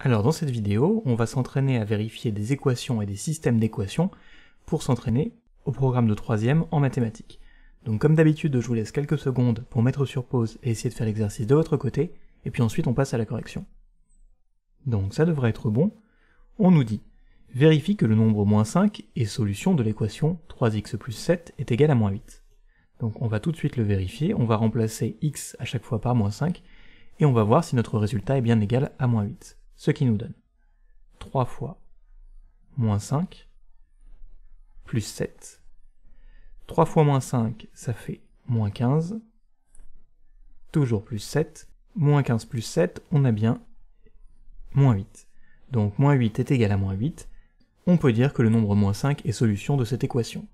Alors dans cette vidéo, on va s'entraîner à vérifier des équations et des systèmes d'équations pour s'entraîner au programme de troisième en mathématiques. Donc comme d'habitude, je vous laisse quelques secondes pour mettre sur pause et essayer de faire l'exercice de votre côté, et puis ensuite on passe à la correction. Donc ça devrait être bon. On nous dit « Vérifie que le nombre moins 5 est solution de l'équation 3x plus 7 est égal à moins 8 ». Donc on va tout de suite le vérifier, on va remplacer x à chaque fois par moins 5, et on va voir si notre résultat est bien égal à moins 8 ce qui nous donne 3 fois moins 5 plus 7. 3 fois moins 5, ça fait moins 15. Toujours plus 7. Moins 15 plus 7, on a bien moins 8. Donc moins 8 est égal à moins 8. On peut dire que le nombre moins 5 est solution de cette équation.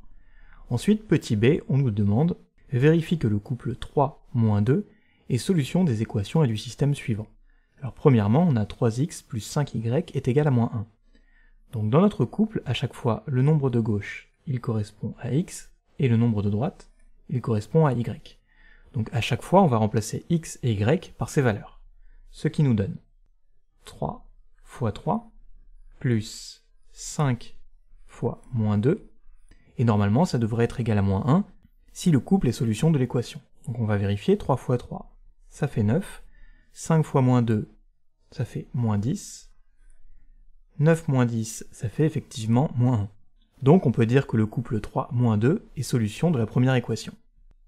Ensuite, petit b, on nous demande vérifie que le couple 3 moins 2 est solution des équations et du système suivant. Alors premièrement, on a 3x plus 5y est égal à moins 1. Donc dans notre couple, à chaque fois, le nombre de gauche, il correspond à x, et le nombre de droite, il correspond à y. Donc à chaque fois, on va remplacer x et y par ces valeurs. Ce qui nous donne 3 fois 3 plus 5 fois moins 2, et normalement ça devrait être égal à moins 1 si le couple est solution de l'équation. Donc on va vérifier 3 fois 3, ça fait 9, 5 fois moins 2, ça fait moins 10. 9 moins 10, ça fait effectivement moins 1. Donc on peut dire que le couple 3 moins 2 est solution de la première équation.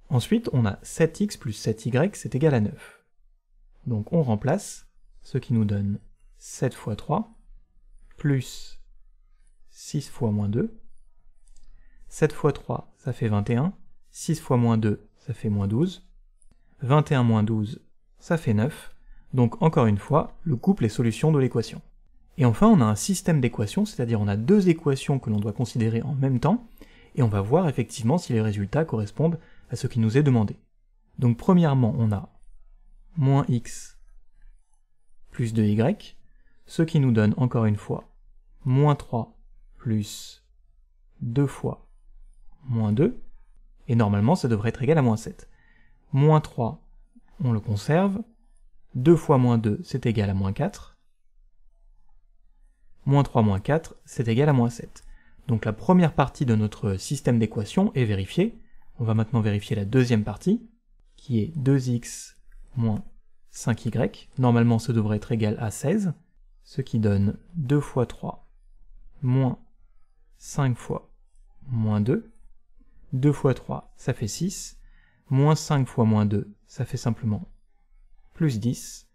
Ensuite, on a 7x plus 7y, c'est égal à 9. Donc on remplace, ce qui nous donne 7 fois 3 plus 6 fois moins 2. 7 fois 3, ça fait 21. 6 fois moins 2, ça fait moins 12. 21 moins 12, ça fait 9. Donc encore une fois, le couple est solution de l'équation. Et enfin, on a un système d'équations, c'est-à-dire on a deux équations que l'on doit considérer en même temps, et on va voir effectivement si les résultats correspondent à ce qui nous est demandé. Donc premièrement, on a moins x plus 2y, ce qui nous donne encore une fois moins 3 plus 2 fois moins 2, et normalement ça devrait être égal à moins 7. Moins 3, on le conserve, 2 fois moins 2, c'est égal à moins 4. Moins 3 moins 4, c'est égal à moins 7. Donc la première partie de notre système d'équation est vérifiée. On va maintenant vérifier la deuxième partie, qui est 2x moins 5y. Normalement, ce devrait être égal à 16, ce qui donne 2 fois 3 moins 5 fois moins 2. 2 fois 3, ça fait 6. Moins 5 fois moins 2, ça fait simplement plus 10.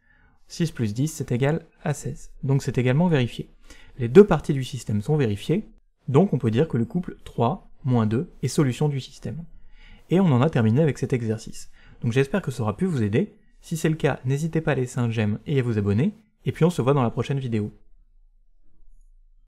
6 plus 10, c'est égal à 16. Donc c'est également vérifié. Les deux parties du système sont vérifiées, donc on peut dire que le couple 3, moins 2 est solution du système. Et on en a terminé avec cet exercice. Donc j'espère que ça aura pu vous aider. Si c'est le cas, n'hésitez pas à laisser un j'aime et à vous abonner, et puis on se voit dans la prochaine vidéo.